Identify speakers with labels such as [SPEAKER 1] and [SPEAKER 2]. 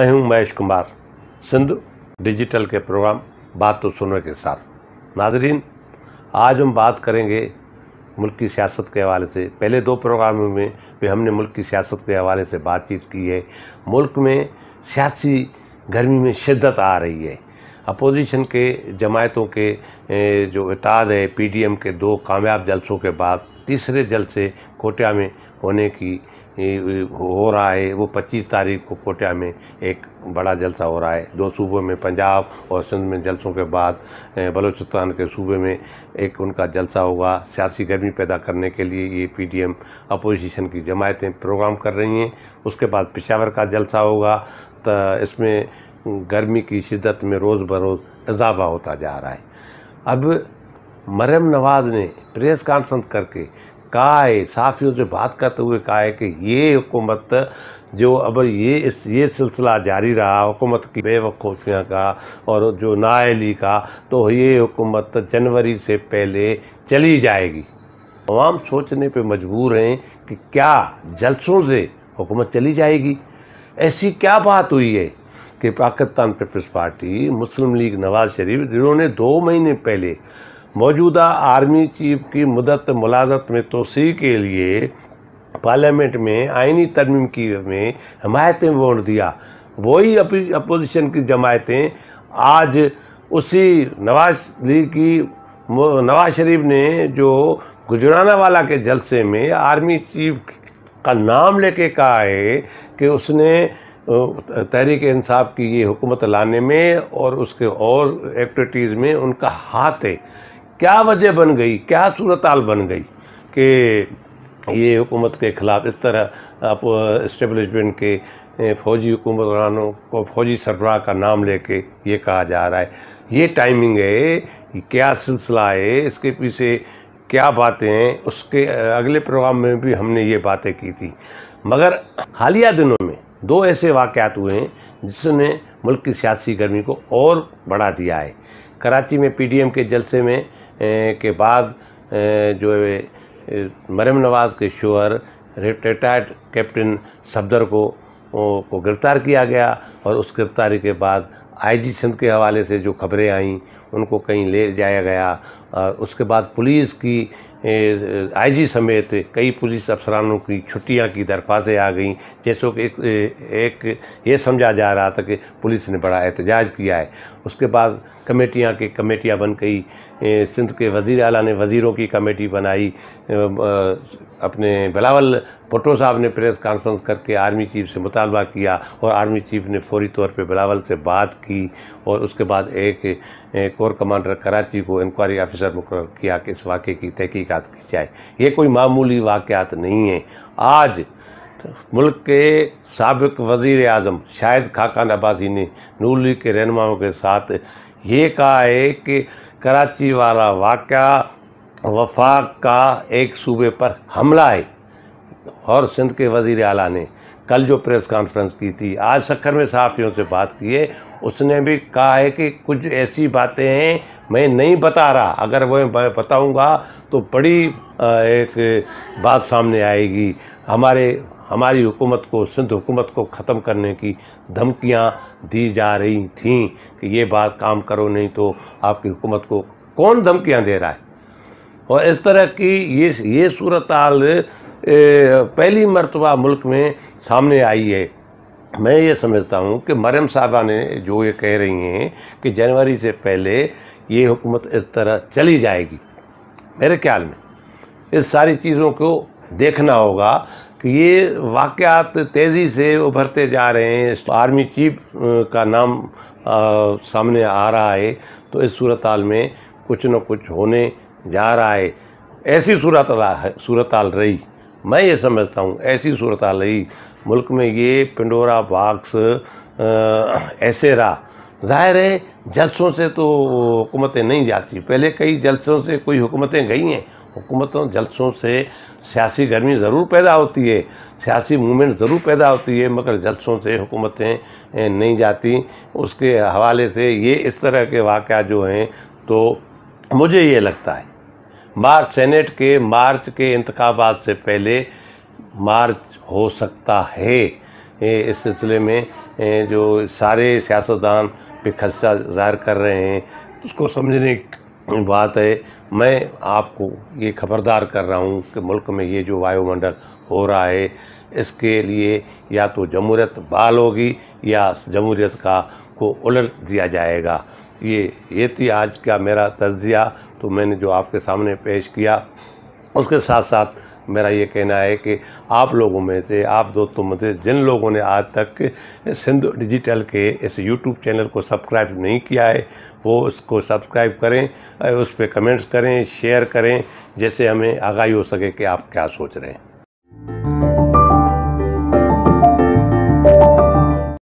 [SPEAKER 1] मैं हूं महेश कुमार सिंधु डिजिटल के प्रोग्राम बात तो सुनो के साथ नाजरीन आज हम बात करेंगे मुल्क की सियासत के हवाले से पहले दो प्रोग्रामों में भी हमने मुल्क की सियासत के हवाले से बातचीत की है मुल्क में सियासी गर्मी में शिद्दत आ रही है अपोजिशन के जमायतों के जो इताद है पीडीएम के दो कामयाब जलसों के बाद तीसरे जलसे कोटिया में होने की हो रहा है वो 25 तारीख को कोटिया में एक बड़ा जलसा हो रहा है दो सूबों में पंजाब और सिंध में जलसों के बाद बलूचिस्तान के सूबे में एक उनका जलसा होगा सियासी गर्मी पैदा करने के लिए ये पीडीएम अपोजिशन की जमायतें प्रोग्राम कर रही हैं उसके बाद पिशावर का जलसा होगा तो इसमें गर्मी की शिद्दत में रोज़ बरोज़ इजाफा होता जा रहा है अब मरम नवाज ने प्रेस कॉन्फ्रेंस करके कहा है साफियों से बात करते हुए कहा है कि ये हुकूमत जो अब ये इस ये सिलसिला जारी रहा हुकूमत की बेवकूफ़ियाँ का और जो नाअली का तो ये हुकूमत जनवरी से पहले चली जाएगी आवाम सोचने पे मजबूर हैं कि क्या जलसों से हुकूमत चली जाएगी ऐसी क्या बात हुई है कि पाकिस्तान पीपल्स पार्टी मुस्लिम लीग नवाज़ शरीफ जिन्होंने दो महीने पहले मौजूदा आर्मी चीफ की मदत मुलाजत में तोसी के लिए पार्लियामेंट में आइनी तरमीम की में हमायतें वोट दिया वही अपोजिशन की जमायतें आज उसी नवाज की नवाज शरीफ ने जो गुजराना वाला के जलसे में आर्मी चीफ का नाम लेके कहा है कि उसने तहरीक इंसाफ की ये हुकूमत लाने में और उसके और एक्टिविटीज़ में उनका हाथ है क्या वजह बन गई क्या सूरत हाल बन गई कि ये हुकूमत के ख़िलाफ़ इस तरह आप इस्टेबलिशमेंट के फ़ौजी हुकूमतानों को फ़ौजी सरबराह का नाम लेके ये कहा जा रहा है ये टाइमिंग है क्या सिलसिला है इसके पीछे क्या बातें हैं उसके अगले प्रोग्राम में भी हमने ये बातें की थी मगर हालिया दिनों में दो ऐसे वाक़ात हुए हैं जिसने मुल्क की सियासी गर्मी को और बढ़ा दिया है कराची में पीडीएम के जलसे में के बाद जो है मरम नवाज़ के शोहर रिटायर्ड कैप्टन सफदर को को गिरफ़्तार किया गया और उस गिरफ़्तारी के बाद आईजी सिंध के हवाले से जो खबरें आईं उनको कहीं ले जाया गया उसके बाद पुलिस की आईजी समेत कई पुलिस अफसरानों की छुट्टियां की दरख्वास्तें आ गईं जैसे कि एक, एक ये समझा जा रहा था कि पुलिस ने बड़ा एहतजाज किया है उसके बाद कमेटियां के कमेटियां बन गई सिंध के वज़ी अला ने वज़ीरों की कमेटी बनाई अपने बिलावल भुट्टो साहब ने प्रेस कॉन्फ्रेंस करके आर्मी चीफ से मुतालबा किया और आर्मी चीफ ने फौरी तौर पर बिलावल से बात की थी और उसके बाद एक, कोर कमांडर कराची को इंक्वायरी ऑफिसर मुकर किया कि इस वाक़े की तहकीक़त की जाए ये कोई मामूली वाक़ात नहीं है आज मुल्क के सबक वज़ी अजम शाहिद खाकान अब्बासी ने नू लीग के रहनुमाओं के साथ ये कहा है कि कराची वाला वाक़ वफाक का एक सूबे पर हमला है और सिंध के वजीर अला ने कल जो प्रेस कॉन्फ्रेंस की थी आज शक्कर में सहाफ़ियों से बात की है उसने भी कहा है कि कुछ ऐसी बातें हैं मैं नहीं बता रहा अगर वो बताऊँगा तो बड़ी एक बात सामने आएगी हमारे हमारी हुकूमत को सिंध हुकूमत को ख़त्म करने की धमकियाँ दी जा रही थीं कि ये बात काम करो नहीं तो आपकी हुकूमत को कौन धमकियाँ दे रहा है और इस तरह की ये ये सूरत हाल पहली मरतबा मुल्क में सामने आई है मैं ये समझता हूँ कि मरियम साहबा ने जो ये कह रही हैं कि जनवरी से पहले ये हुकूमत इस तरह चली जाएगी मेरे ख्याल में इस सारी चीज़ों को देखना होगा कि ये वाक़ात तेज़ी से उभरते जा रहे हैं आर्मी चीफ का नाम आ, सामने आ रहा है तो इस सूरत हाल में कुछ न कुछ होने जा रहा है ऐसी सूरत सूरत रही मैं ये समझता हूँ ऐसी सूरत आल रही मुल्क में ये पिंडोरा बाक्स ऐसे रहा जाहिर है जलसों से तो हुकूमतें नहीं जाती पहले कई जलसों से कोई हुकूमतें गई हैं हुकूमतों जलसों से सियासी गर्मी ज़रूर पैदा होती है सियासी मूवमेंट ज़रूर पैदा होती है मगर जलसों से हुकूमतें नहीं जाती उसके हवाले से ये इस तरह के वाक़ जो हैं तो मुझे ये लगता है मार्च सेनेट के मार्च के इंतबात से पहले मार्च हो सकता है इस सिलसिले में जो सारे सियासतदान पे खदशा जाहिर कर रहे हैं उसको समझने बात है मैं आपको ये खबरदार कर रहा हूँ कि मुल्क में ये जो वायुमंडल हो रहा है इसके लिए या तो जमहूरियत बहाल होगी या जमहूरियत का को उलट दिया जाएगा ये ये थी आज का मेरा तजिया तो मैंने जो आपके सामने पेश किया उसके साथ साथ मेरा ये कहना है कि आप लोगों में से आप दोस्तों में से जिन लोगों ने आज तक सिंधु डिजिटल के इस यूट्यूब चैनल को सब्सक्राइब नहीं किया है वो उसको सब्सक्राइब करें उस पर कमेंट्स करें शेयर करें जैसे हमें आगाही हो सके कि आप क्या सोच रहे हैं